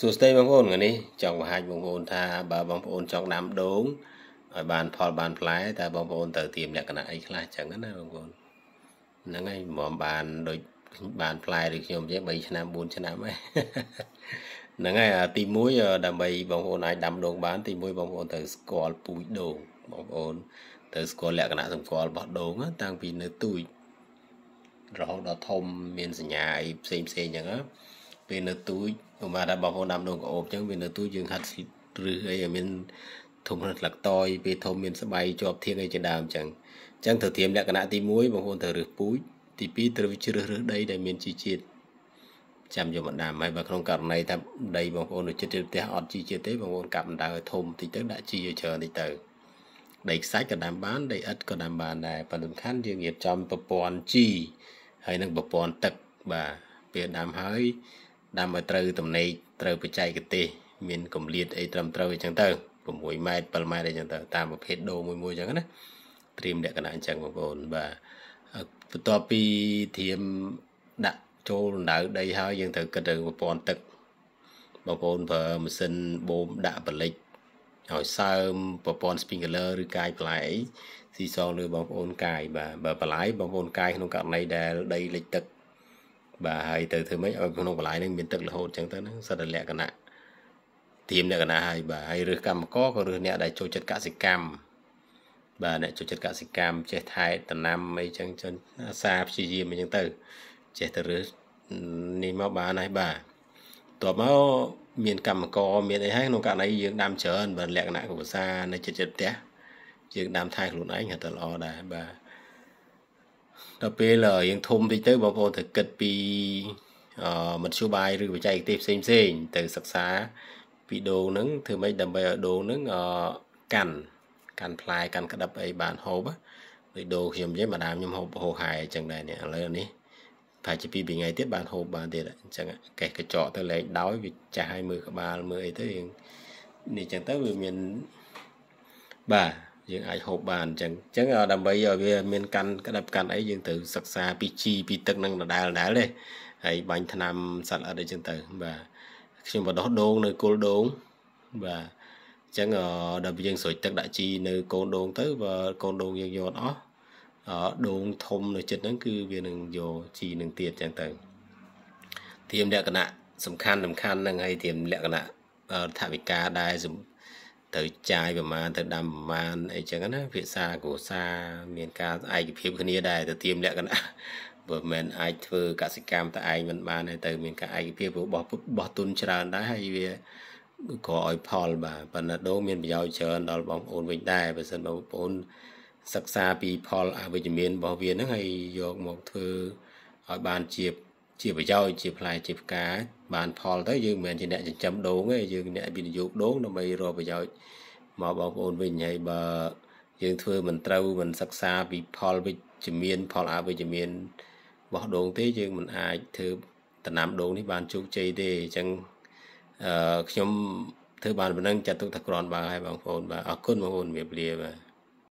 សួស្តីបងប្អូនថ្ងៃនេះចង់បង្ហាញបងប្អូនថាបើបងប្អូនចង់ដាំដូងឲ្យបានផលបានផ្លែតើបងប្អូនត្រូវត្រៀមលក្ខណៈអីខ្លះចឹងណាបងប្អូនហ្នឹងហើយមិនបានដូចបានផ្លែឬខ្ញុំទេ3ឆ្នាំ4ឆ្នាំហ្នឹងហើយទី1ដើម្បីបងប្អូនអាចដាំដូងបានទី1បងប្អូនត្រូវស្គាល់ពូជដូងបងប្អូនត្រូវស្គាល់លក្ខណៈសម្គាល់របស់ដូង តាំងពីនៅទូចរហូតដល់ធំមានសញ្ញាអីផ្សេងផ្សេងចឹងណាពេលនៅទូចបាទដល់បងប្អូនដាំដូងកោបអញ្ចឹងវានៅទូចយើងហាត់ឬអីឲ្យមានធំស្លឹកតយពេលធំមានស្បៃជាប់ធៀងអីជាដើមអញ្ចឹងអញ្ចឹងត្រូវត្រៀមលក្ខណៈទី1បងប្អូនត្រូវរើសពូជទី2ត្រូវជ្រើសរើសដីដែលមានជីជាតិចាំយកបណ្ដាំហើយបើក្នុងករណីថាដីបងប្អូននៅចិត្តផ្ទះអត់ជីជាតិទេបងប្អូនកាប់បណ្ដាឲ្យធំបន្តិចទៅដាក់ជីឲ្យច្រើនបន្តិចទៅដីខ្សាច់ក៏ដាំបានដីឥដ្ឋក៏ដាំបានដែរប៉ុន្តែសំខាន់យើងរៀបចំប្រព័ន្ធជីហើយនឹងប្រព័ន្ធទឹកបាទពេលដាំហើយដាំឲ្យត្រូវទំនេកត្រូវបច្ចេកទេសមានកម្លៀតអីត្រឹមត្រូវអញ្ចឹងទៅ6ម៉ែត្រ7ម៉ែត្រអីចឹងទៅតាមប្រភេទដូងមួយមួយចឹងណាត្រៀមលក្ខណៈអញ្ចឹងបងប្អូនបាទបន្ទាប់ពីត្រៀមដាក់ចូលដៅដីហើយយើងត្រូវគិតទៅប្រព័ន្ធទឹកបងប្អូនប្រើម៉ាស៊ីនបូមដាក់ប្លិចឲ្យសើមប្រព័ន្ធ sprinkler ឬកាយប្លែអីស៊ីសងលើបងប្អូនកាយបាទបើប្លែបងប្អូនកាយក្នុងករណីដែលដីលិចទឹកបាទហើយទៅធ្វើម៉េចឲ្យក្នុងកន្លែងហ្នឹងមានទឹករហូតអញ្ចឹងទៅហ្នឹងសិតតែលក្ខណៈទៀមលក្ខណៈហើយបាទហើយរើសកម្មករក៏រើសអ្នកដែលចូលចិត្តកសិកម្មបាទអ្នកចូលចិត្តកសិកម្មចេះថែតំណាំអីចឹងចឹងអាសាព្យាយាមអីចឹងទៅចេះទៅរើសនេះមកបានហើយបាទតបមក មានកម្មករមានអីហើយក្នុងករណីយើងដាំច្រើនបើលក្ខណៈគ្រួសារនៅចិត្តចិត្តផ្ទះយើងដាំថែខ្លួនឯងហ្នឹងទៅល្អដែរបាទដល់ពេលរៀងធំតិចទៅបងប្អូនត្រូវគិតពីមធ្យោបាយឬបច្ចេកទេសផ្សេងផ្សេងទៅសិក្សាពីដូងហ្នឹងធ្វើម៉េចដើម្បីឲ្យដូងហ្នឹងកាន់កាន់ផ្លែកាន់ក្តិបអីបានហូបដូចដូងខ្ញុំអញ្ចឹងម្ដាមខ្ញុំហូបហូរហែអញ្ចឹងដែរនេះឥឡូវនេះប្រហែលជាពីរថ្ងៃទៀតបានហូបបានទៀតអញ្ចឹងកេះកញ្ចក់ទៅលែងដោយវាចាស់ឲ្យមើលក្បាលមើលអីទៅនេះអញ្ចឹងទៅវាមានបាទយើងអាចហូបបានអញ្ចឹងអញ្ចឹងដើម្បីឲ្យវាមានកាន់ក្តាប់កាន់អីយើងត្រូវសិក្សាពីជីពីទឹកនឹងដដែលដែរទេហើយបាញ់ថ្នាំសត្វអត់អីចឹងទៅបាទខ្ញុំបដោះដូងនៅគល់ដូងបាទអញ្ចឹងដល់យើងស្រោចទឹកដាក់ជីនៅកូនដូងទៅបើកូនដូងយើងយកអស់ដូងធំនៅចិត្តហ្នឹងគឺវានឹងយកជីនឹងទៀតចឹងទៅធៀមលក្ខណៈសំខាន់សំខាន់ហ្នឹងហើយធៀមលក្ខណៈថាវិការដែរទៅចាយប្រមាណទៅដាំប្រមាណអីចឹងណាភាសាគ្រួសារមានការឯកភាពគ្នាដែរទៅទៀមលក្ខណៈបើមិនអាចធ្វើកសិកម្មតែឯងមិនបានទេទៅ មានការឯកភាពរបស់របស់ទុនច្រើនដែរហើយវាក៏ឲ្យផល បាទប៉ុន្តែដូងមានប្រយោជន៍ច្រើនដល់បងប្អូនវិញដែរបើសិនបងប្អូនសិក្សាពីផលអវិជ្ជមានរបស់វាហ្នឹងហើយយកមកធ្វើឲ្យបានជាជាប្រយោជន៍ជាផ្លែជាផ្កា បានផលទៅយើងមិនមែនជាអ្នកចិញ្ចឹមដូងទេយើងអ្នកវិនិយោគដូងដើម្បីរកប្រយោជន៍មកបងប្អូនវិញហើយបើយើងធ្វើមិនត្រូវមិនសិក្សាពីផលវិជ្ជមាន ផលអវិជ្ជមានរបស់ដូងទេយើងមិនអាចធ្វើដំណាំដូងនេះបានជោគជ័យទេអញ្ចឹងអឺខ្ញុំធ្វើបានប៉ុណ្ណឹងចាត់ទុកថាក្រាន់បើហើយបងប្អូនបាទអរគុណបងប្អូនជំរាបលាបាទ